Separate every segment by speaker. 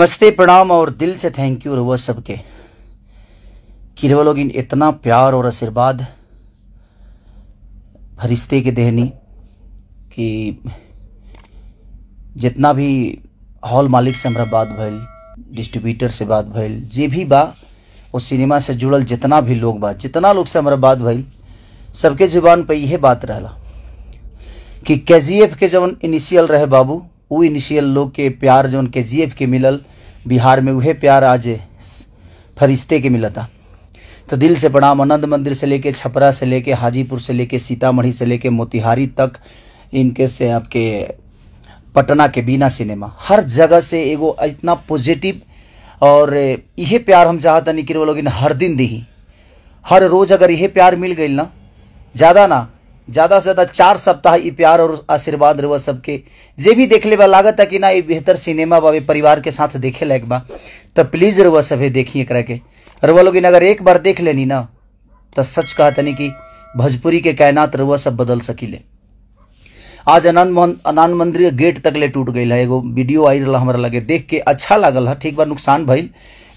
Speaker 1: नमस्ते प्रणाम और दिल से थैंक यू रवो सबके किरवा लोग इन इतना प्यार और आशीर्वाद फरिश्ते के देहनी कि जितना भी हॉल मालिक से हमारा बात भल डिस्ट्रीब्यूटर से बात भल जे भी बा वो सिनेमा से जुड़ल जितना भी लोग बा जितना लोग से हमारा बात भल सबके जुबान पर यह बात रहला कि के के जब इनिशियल रहे बाबू उ इनिशियल लोग के प्यार जो उनके जी के मिलल बिहार में वह प्यार आज फरिश्ते के मिलता तो दिल से प्रणाम आनंद मंदिर से लेके छपरा से लेके हाजीपुर से लेके सीतामढ़ी से लेके मोतिहारी तक इनके से आपके पटना के बीना सिनेमा हर जगह से एगो इतना पॉजिटिव और यह प्यार हम चाहता नहीं कि लोग हर दिन दी हर रोज़ अगर यह प्यार मिल गई ना ज़्यादा ना ज़्यादा से ज़्यादा चार सप्ताह ये प्यार और आशीर्वाद रहुआ सबके जे भी देख ले लागत है कि ना ये बेहतर सिनेमा बाबे परिवार के साथ देखे लायक बा तो प्लीज़ रहुआ सभे देखी एक के रहुआ लोग अगर एक बार देख लेनी ना तो सच कहा नहीं कि भोजपुरी के कायनात रुआ सब बदल ले आज आनंद मोहन आनंद मंदिर गेट तक ले टूट गई है एगो वीडियो आई रहा हमारा लगे देख के अच्छा लागल है ठीक बार नुकसान भइल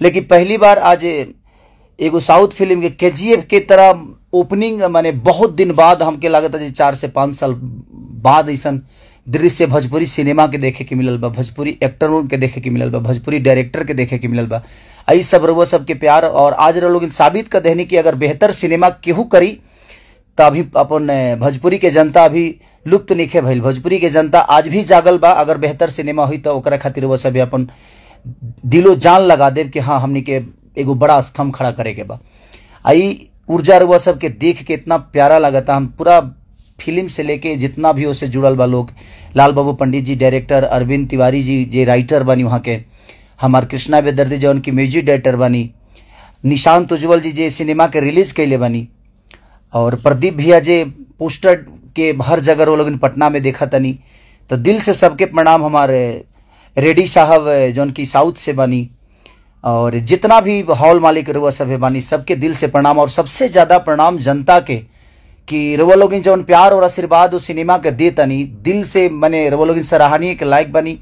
Speaker 1: लेकिन पहली बार आज एगो साउथ फिल्म के के के तरह ओपनिंग माने बहुत दिन बाद हमके लगता है चार से पाँच साल बाद ऐसा दृश्य भोजपुरी सिनेमा के देखे के मिलल बा भोजपुरी एक्टर के देखे के मिलल बा भोजपुरी डायरेक्टर के देखे के मिलल बा आई सब सब सबके प्यार और आज लोग साबित कर देने की अगर बेहतर सिनेमा केहू करी तो अभी अपन भोजपुरी के जनता अभी लुप्त निखे भल भोजपुरी के जनता आज भी जागल बा अगर बेहतर सिनेमा हुई तो खातिर वो सभी अपन दिलो जान लगा देव कि हाँ हमनिके के एगो बड़ा स्तंभ खड़ा करे के बा आई ऊर्जा रुआ सबके देख के इतना प्यारा लगा था हम पूरा फिल्म से लेके जितना भी उससे जुड़ल बा लोग लाल बाबू पंडित जी डायरेक्टर अरविंद तिवारी जी जे राइटर बनी वहाँ के हमार कृष्णा बेदर्दी जो उनकी म्यूजिक डायरेक्टर बनी निशांत उज्ज्वल जी जे सिनेमा के रिलीज कैले बनी और प्रदीप भैया जे पोस्टर के हर जगह वो लोग पटना में देखा तनी तो दिल से सबके प्रणाम हमारे रेडी साहब जो उनकी साउथ से बनी और जितना भी हॉल मालिक रुआ सब बानी सबके दिल से प्रणाम और सबसे ज़्यादा प्रणाम जनता के कि रुआ लोग जो प्यार और आशीर्वाद उस सिनेमा के दे तनी दिल से मैंने रुआ लोगिन सराहनीय के लायक बनी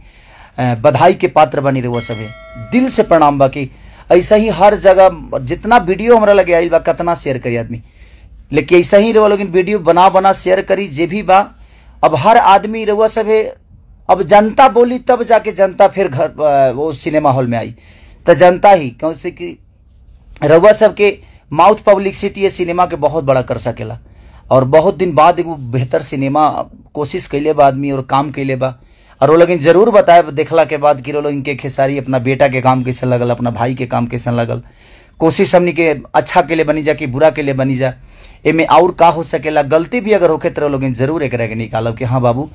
Speaker 1: बधाई के पात्र बनी रुआ सभी दिल से प्रणाम बाकी ऐसा ही हर जगह जितना वीडियो हमारा लगे आई बा कतना शेयर करी आदमी लेकिन ऐसा ही रुआ लोगिन वीडियो बना बना शेयर करी जे भी बा अब हर आदमी रुआ सब है अब जनता बोली तब जाके जनता फिर घर वो सिनेमा हॉल में आई तो जनता ही कौन से कि रउआ सबके माउथ पब्लिसिटी ये सिनेमा के बहुत बड़ा कर सकेला और बहुत दिन बाद एगो बेहतर सिनेमा कोशिश कैले बा आदमी और काम कैले बा और वो लोग जरूर बताए देखला के बाद कि वो लोग इनके खेसारी अपना बेटा के काम कैसे लगल अपना भाई के काम कैसे लगल कोशिश हमने के अच्छा के लिए बनी जा कि बुरा के लिए बनी जा एमे और का हो सकेला गलती भी अगर होके तो लोग जरूर एक के निकालब कि हाँ बाबू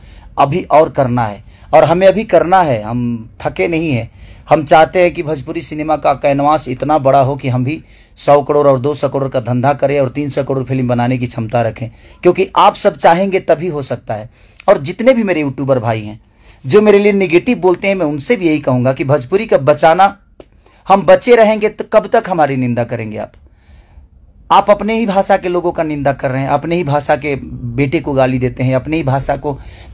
Speaker 1: अभी और करना है और हमें अभी करना है हम थके नहीं है हम चाहते हैं कि भोजपुरी सिनेमा का कैनवास इतना बड़ा हो कि हम भी सौ करोड़ और दो सौ करोड़ का धंधा करें और तीन सौ करोड़ फिल्म बनाने की क्षमता रखें क्योंकि आप सब चाहेंगे तभी हो सकता है और जितने भी मेरे यूट्यूबर भाई हैं जो मेरे लिए निगेटिव बोलते हैं मैं उनसे भी यही कहूँगा कि भोजपुरी का बचाना हम बचे रहेंगे तो कब तक हमारी निंदा करेंगे आप आप अपने ही भाषा के लोगों का निंदा कर रहे हैं अपने ही भाषा के बेटे को गाली देते हैं अपने ही भाषा को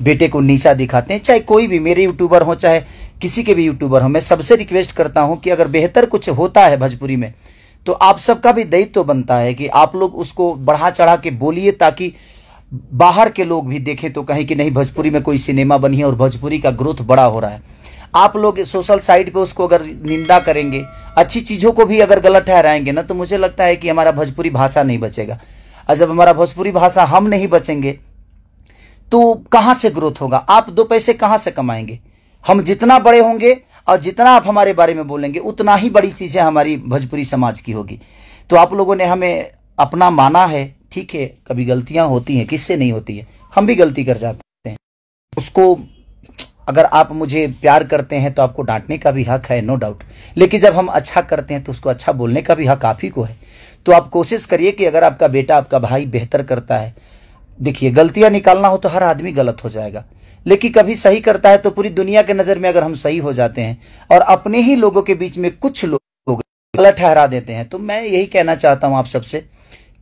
Speaker 1: बेटे को नीचा दिखाते हैं चाहे कोई भी मेरे यूट्यूबर हो चाहे किसी के भी यूट्यूबर हो मैं सबसे रिक्वेस्ट करता हूं कि अगर बेहतर कुछ होता है भोजपुरी में तो आप सबका भी दायित्व तो बनता है कि आप लोग उसको बढ़ा चढ़ा के बोलिए ताकि बाहर के लोग भी देखें तो कहें कि नहीं भोजपुरी में कोई सिनेमा बनी है और भोजपुरी का ग्रोथ बड़ा हो रहा है आप लोग सोशल साइट पे उसको अगर निंदा करेंगे अच्छी चीज़ों को भी अगर गलत ठहराएंगे ना तो मुझे लगता है कि हमारा भोजपुरी भाषा नहीं बचेगा और जब हमारा भोजपुरी भाषा हम नहीं बचेंगे तो कहाँ से ग्रोथ होगा आप दो पैसे कहाँ से कमाएंगे हम जितना बड़े होंगे और जितना आप हमारे बारे में बोलेंगे उतना ही बड़ी चीज़ें हमारी भोजपुरी समाज की होगी तो आप लोगों ने हमें अपना माना है ठीक है कभी गलतियां होती हैं किससे नहीं होती है हम भी गलती कर जाते हैं उसको अगर आप मुझे प्यार करते हैं तो आपको डांटने का भी हक है नो डाउट लेकिन जब हम अच्छा करते हैं तो उसको अच्छा बोलने का भी हक आप ही को है तो आप कोशिश करिए कि अगर आपका बेटा आपका भाई बेहतर करता है देखिए गलतियां निकालना हो तो हर आदमी गलत हो जाएगा लेकिन कभी सही करता है तो पूरी दुनिया के नज़र में अगर हम सही हो जाते हैं और अपने ही लोगों के बीच में कुछ लोग गलत ठहरा देते हैं तो मैं यही कहना चाहता हूँ आप सबसे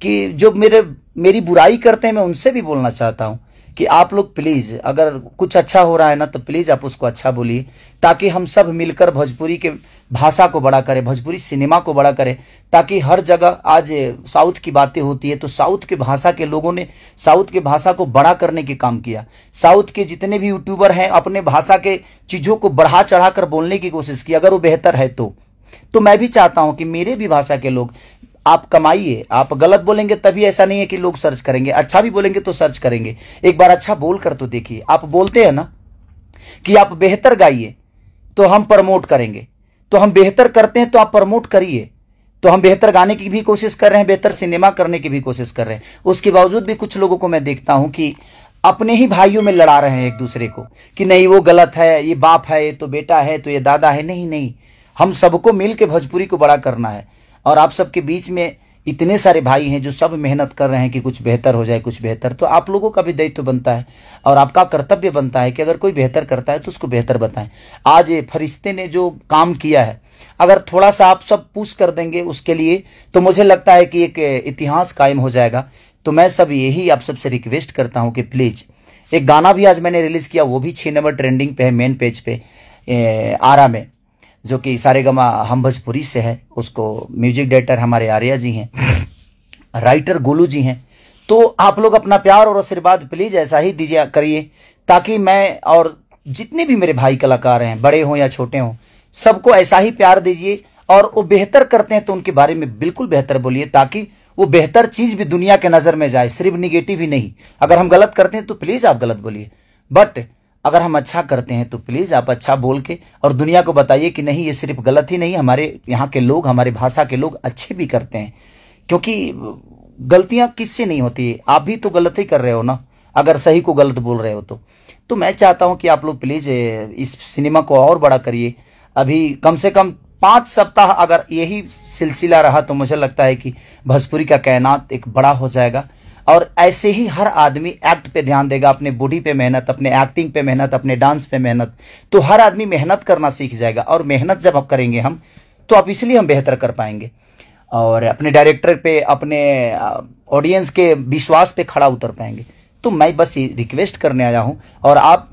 Speaker 1: कि जो मेरे मेरी बुराई करते हैं मैं उनसे भी बोलना चाहता हूँ कि आप लोग प्लीज़ अगर कुछ अच्छा हो रहा है ना तो प्लीज़ आप उसको अच्छा बोलिए ताकि हम सब मिलकर भोजपुरी के भाषा को बड़ा करें भोजपुरी सिनेमा को बड़ा करें ताकि हर जगह आज साउथ की बातें होती है तो साउथ के भाषा के लोगों ने साउथ के भाषा को बड़ा करने के काम किया साउथ के जितने भी यूट्यूबर हैं अपने भाषा के चीज़ों को बढ़ा चढ़ा बोलने की कोशिश की अगर वो बेहतर है तो तो मैं भी चाहता हूं कि मेरे भी भाषा के लोग आप कमाइए आप गलत बोलेंगे तभी ऐसा नहीं है कि लोग सर्च करेंगे अच्छा भी बोलेंगे तो सर्च करेंगे एक बार अच्छा बोल कर तो देखिए आप बोलते हैं ना कि आप बेहतर गाइए तो हम प्रमोट करेंगे तो हम बेहतर करते हैं तो आप प्रमोट करिए तो हम बेहतर गाने की भी कोशिश कर रहे हैं बेहतर सिनेमा करने की भी कोशिश कर रहे हैं उसके बावजूद भी कुछ लोगों को मैं देखता हूं कि अपने ही भाइयों में लड़ा रहे हैं एक दूसरे को कि नहीं वो गलत है ये बाप है ये तो बेटा है तो ये दादा है नहीं नहीं हम सबको मिल के भोजपुरी को बड़ा करना है और आप सबके बीच में इतने सारे भाई हैं जो सब मेहनत कर रहे हैं कि कुछ बेहतर हो जाए कुछ बेहतर तो आप लोगों का भी दायित्व बनता है और आपका कर्तव्य बनता है कि अगर कोई बेहतर करता है तो उसको बेहतर बताएं आज फरिश्ते ने जो काम किया है अगर थोड़ा सा आप सब पूछ कर देंगे उसके लिए तो मुझे लगता है कि एक इतिहास कायम हो जाएगा तो मैं सब यही आप सबसे रिक्वेस्ट करता हूँ कि प्लीज़ एक गाना भी आज मैंने रिलीज़ किया वो भी छः नंबर ट्रेंडिंग पे है मेन पेज पे आरा में जो कि सारेगमा हम भोजपुरी से है उसको म्यूजिक डायरेक्टर हमारे आर्या जी हैं राइटर गोलू जी हैं तो आप लोग अपना प्यार और आशीर्वाद प्लीज़ ऐसा ही दीजिए करिए ताकि मैं और जितने भी मेरे भाई कलाकार हैं बड़े हों या छोटे हों सबको ऐसा ही प्यार दीजिए और वो बेहतर करते हैं तो उनके बारे में बिल्कुल बेहतर बोलिए ताकि वो बेहतर चीज़ भी दुनिया के नज़र में जाए सिर्फ निगेटिव ही नहीं अगर हम गलत करते हैं तो प्लीज़ आप गलत बोलिए बट अगर हम अच्छा करते हैं तो प्लीज़ आप अच्छा बोल के और दुनिया को बताइए कि नहीं ये सिर्फ गलत ही नहीं हमारे यहाँ के लोग हमारे भाषा के लोग अच्छे भी करते हैं क्योंकि गलतियाँ किससे नहीं होती आप भी तो गलत ही कर रहे हो ना अगर सही को गलत बोल रहे हो तो तो मैं चाहता हूँ कि आप लोग प्लीज़ इस सिनेमा को और बड़ा करिए अभी कम से कम पाँच सप्ताह अगर यही सिलसिला रहा तो मुझे लगता है कि भोजपुरी का कायनात एक बड़ा हो जाएगा और ऐसे ही हर आदमी एक्ट पे ध्यान देगा अपने बॉडी पे मेहनत अपने एक्टिंग पे मेहनत अपने डांस पे मेहनत तो हर आदमी मेहनत करना सीख जाएगा और मेहनत जब आप करेंगे हम तो आप इसलिए हम बेहतर कर पाएंगे और अपने डायरेक्टर पे अपने ऑडियंस के विश्वास पे खड़ा उतर पाएंगे तो मैं बस ये रिक्वेस्ट करने आया हूँ और आप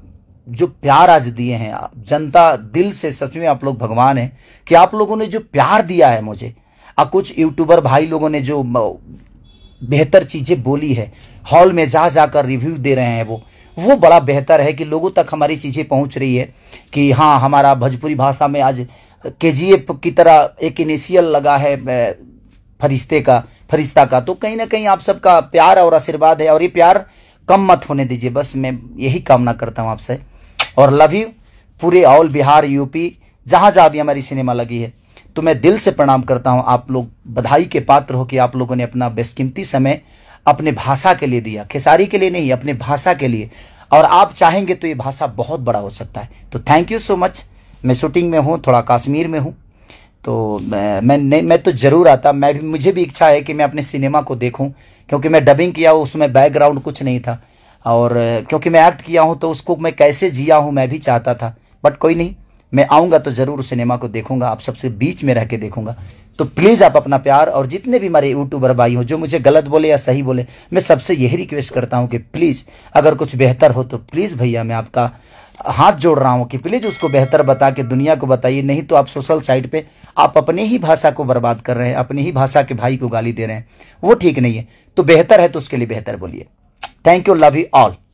Speaker 1: जो प्यार आज दिए हैं जनता दिल से सच में आप लोग भगवान हैं कि आप लोगों ने जो प्यार दिया है मुझे और कुछ यूट्यूबर भाई लोगों ने जो बेहतर चीज़ें बोली है हॉल में जा जाकर रिव्यू दे रहे हैं वो वो बड़ा बेहतर है कि लोगों तक हमारी चीज़ें पहुंच रही है कि हाँ हमारा भोजपुरी भाषा में आज के की तरह एक इनिशियल लगा है फरिश्ते का फरिश्ता का तो कहीं ना कहीं आप सबका प्यार और आशीर्वाद है और ये प्यार कम मत होने दीजिए बस मैं यही कामना करता हूँ आपसे और लव यू पूरे ऑल बिहार यूपी जहाँ जहाँ भी हमारी सिनेमा लगी है तो मैं दिल से प्रणाम करता हूँ आप लोग बधाई के पात्र हो कि आप लोगों ने अपना बेस्कीमती समय अपने भाषा के लिए दिया खेसारी के लिए नहीं अपने भाषा के लिए और आप चाहेंगे तो ये भाषा बहुत बड़ा हो सकता है तो थैंक यू सो मच मैं शूटिंग में हूँ थोड़ा कश्मीर में हूँ तो मैं नहीं मैं तो ज़रूर आता मैं भी मुझे भी इच्छा है कि मैं अपने सिनेमा को देखूं क्योंकि मैं डबिंग किया हूँ उसमें बैकग्राउंड कुछ नहीं था और क्योंकि मैं एक्ट किया हूँ तो उसको मैं कैसे जिया हूँ मैं भी चाहता था बट कोई नहीं मैं आऊँगा तो ज़रूर उस सिनेमा को देखूंगा आप सबसे बीच में रह के देखूंगा तो प्लीज़ आप अपना प्यार और जितने भी हमारे यूट्यूबर भाई हो जो मुझे गलत बोले या सही बोले मैं सबसे यही रिक्वेस्ट करता हूँ कि प्लीज़ अगर कुछ बेहतर हो तो प्लीज़ भैया मैं आपका हाथ जोड़ रहा हूँ कि प्लीज़ उसको बेहतर बता के दुनिया को बताइए नहीं तो आप सोशल साइट पे आप अपने ही भाषा को बर्बाद कर रहे हैं अपने ही भाषा के भाई को गाली दे रहे हैं वो ठीक नहीं है तो बेहतर है तो उसके लिए बेहतर बोलिए thank you love you all